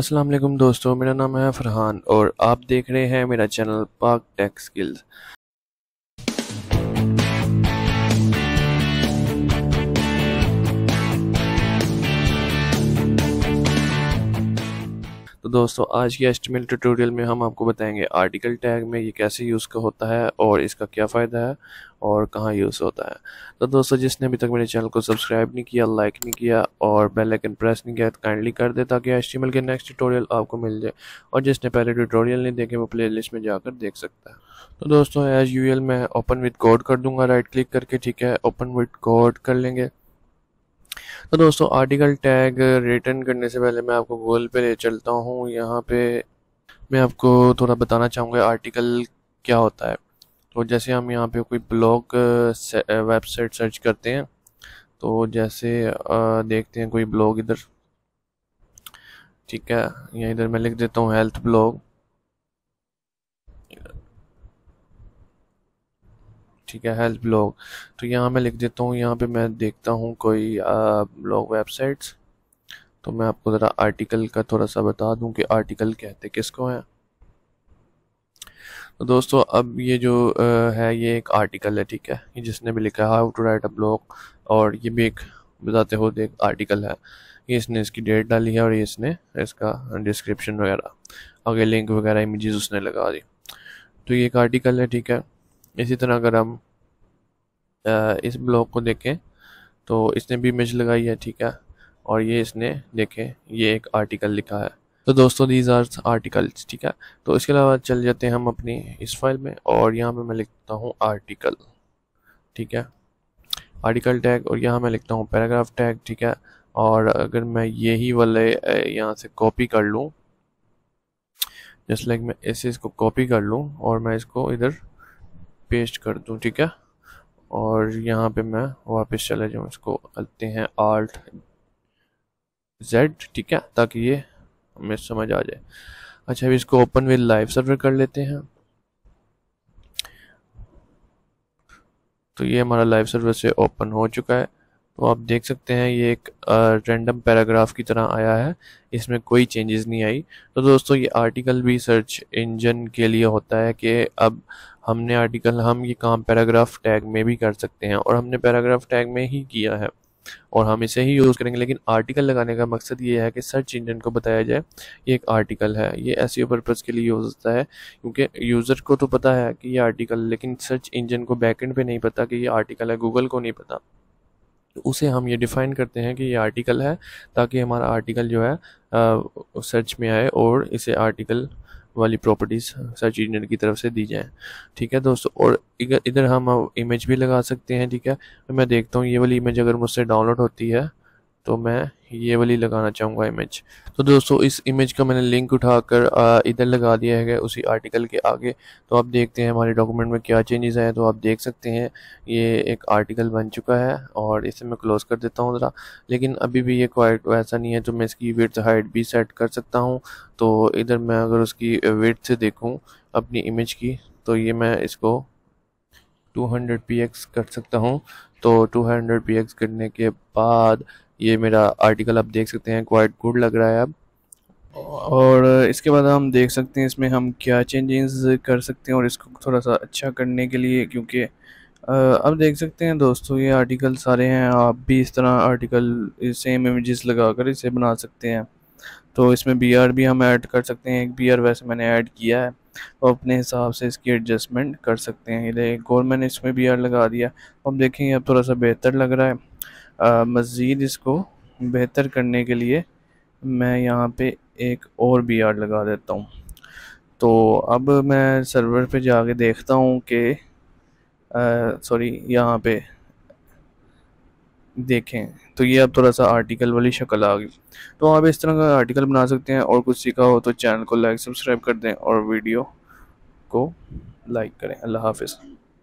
अस्सलाम वालेकुम दोस्तों मेरा नाम है फरहान और आप देख रहे हैं मेरा चैनल पाक टेक स्किल्स दोस्तों आज के एस्टिमेट ट्यूटोरियल में हम आपको बताएंगे आर्टिकल टैग में ये कैसे यूज़ का होता है और इसका क्या फ़ायदा है और कहाँ यूज़ होता है तो दोस्तों जिसने अभी तक मेरे चैनल को सब्सक्राइब नहीं किया लाइक नहीं किया और बेल आइकन प्रेस नहीं किया तो काइंडली कर दे ताकि एस्टिमेट के नेक्स्ट ट्यूटोरियल आपको मिल जाए और जिसने पहले ट्यूटोरियल नहीं देखे वो प्ले में जाकर देख सकता है तो दोस्तों एज यू मैं ओपन विथ कोड कर दूंगा राइट क्लिक करके ठीक है ओपन विथ कोड कर लेंगे तो दोस्तों आर्टिकल टैग रिटर्न करने से पहले मैं आपको गूगल पे ले चलता हूँ यहाँ पे मैं आपको थोड़ा बताना चाहूँगा आर्टिकल क्या होता है तो जैसे हम यहाँ पे कोई ब्लॉग वेबसाइट सर्च करते हैं तो जैसे देखते हैं कोई ब्लॉग इधर ठीक है या इधर मैं लिख देता हूँ हेल्थ ब्लॉग ठीक है हेल्प ब्लॉग तो यहाँ मैं लिख देता हूँ यहाँ पे मैं देखता हूँ कोई ब्लॉग वेबसाइट्स तो मैं आपको ज़रा आर्टिकल का थोड़ा सा बता दूँ कि आर्टिकल कहते किसको हैं तो दोस्तों अब ये जो है ये एक आर्टिकल है ठीक है ये जिसने भी लिखा है how to write a blog और ये भी एक बताते हो एक आर्टिकल है ये इसने इसकी डेट डाली है और ये इसने इसका डिस्क्रिप्शन वगैरह आगे लिंक वगैरह इमेजेस उसने लगा दी तो ये एक आर्टिकल है ठीक है इसी तरह अगर हम इस ब्लॉक को देखें तो इसने भी इमेज लगाई है ठीक है और ये इसने देखें ये एक आर्टिकल लिखा है तो दोस्तों दीज आर आर्टिकल्स ठीक है तो इसके अलावा चल जाते हैं हम अपनी इस फाइल में और यहाँ पे मैं लिखता हूँ आर्टिकल ठीक है आर्टिकल टैग और यहाँ मैं लिखता हूँ पैराग्राफ टैग ठीक है और अगर मैं यही वाले यहाँ से कॉपी कर लूँ जस्ट लाइक मैं ऐसे इसको कॉपी कर लूँ और मैं इसको इधर पेस्ट कर दूं ठीक है और यहाँ पे मैं वापस चले जाऊँ इसको करते हैं आल्ट जेड ठीक है ताकि ये हमें समझ आ जाए अच्छा अभी इसको ओपन विद लाइव सर्वर कर लेते हैं तो ये हमारा लाइव सर्वर से ओपन हो चुका है तो आप देख सकते हैं ये एक रैंडम पैराग्राफ की तरह आया है इसमें कोई चेंजेस नहीं आई तो दोस्तों ये आर्टिकल भी सर्च इंजन के लिए होता है कि अब हमने आर्टिकल हम ये काम पैराग्राफ टैग में भी कर सकते हैं और हमने पैराग्राफ टैग में ही किया है और हम इसे ही यूज़ करेंगे लेकिन आर्टिकल लगाने का मकसद ये है कि सर्च इंजन को बताया जाए ये एक आर्टिकल है ये एस पर्पज़ के लिए यूज़ होता है क्योंकि यूज़र को तो पता है कि ये आर्टिकल लेकिन सर्च इंजन को बैकेंड पे नहीं पता कि ये आर्टिकल है गूगल को नहीं पता उसे हम ये डिफ़ाइन करते हैं कि ये आर्टिकल है ताकि हमारा आर्टिकल जो है सर्च में आए और इसे आर्टिकल वाली प्रॉपर्टीज़ सर्च इंजन की तरफ से दी जाएँ ठीक है दोस्तों और इधर इधर हम इमेज भी लगा सकते हैं ठीक है मैं देखता हूँ ये वाली इमेज अगर मुझसे डाउनलोड होती है तो मैं ये वाली लगाना चाहूँगा इमेज तो दोस्तों इस इमेज का मैंने लिंक उठाकर इधर लगा दिया है उसी आर्टिकल के आगे तो आप देखते हैं हमारे डॉक्यूमेंट में क्या चेंजेस आए तो आप देख सकते हैं ये एक आर्टिकल बन चुका है और इसे मैं क्लोज़ कर देता हूँ ज़रा लेकिन अभी भी ये क्वाइट वैसा नहीं है तो मैं इसकी वेट हाइट भी सेट कर सकता हूँ तो इधर मैं अगर उसकी वेट से देखूँ अपनी इमेज की तो ये मैं इसको 200 px कर सकता हूँ तो 200 px करने के बाद ये मेरा आर्टिकल आप देख सकते हैं क्वाइट गुड लग रहा है अब और इसके बाद हम देख सकते हैं इसमें हम क्या चेंजेस कर सकते हैं और इसको थोड़ा सा अच्छा करने के लिए क्योंकि अब देख सकते हैं दोस्तों ये आर्टिकल सारे हैं आप भी इस तरह आर्टिकल सेम इमेजेस लगा कर इसे बना सकते हैं तो इसमें बी आर भी हम ऐड कर सकते हैं एक बी आर वैसे मैंने ऐड किया है और तो अपने हिसाब से इसकी एडजस्टमेंट कर सकते हैं एक और मैंने इसमें बी आर लगा दिया तो अब देखें अब थोड़ा सा बेहतर लग रहा है मज़ीद इसको बेहतर करने के लिए मैं यहाँ पे एक और बी आर लगा देता हूँ तो अब मैं सर्वर पे जाके देखता हूँ कि सॉरी यहाँ पे देखें तो ये अब थोड़ा सा आर्टिकल वाली शक्ल आ गई तो आप इस तरह का आर्टिकल बना सकते हैं और कुछ सीखा हो तो चैनल को लाइक सब्सक्राइब कर दें और वीडियो को लाइक करें अल्लाह हाफिज़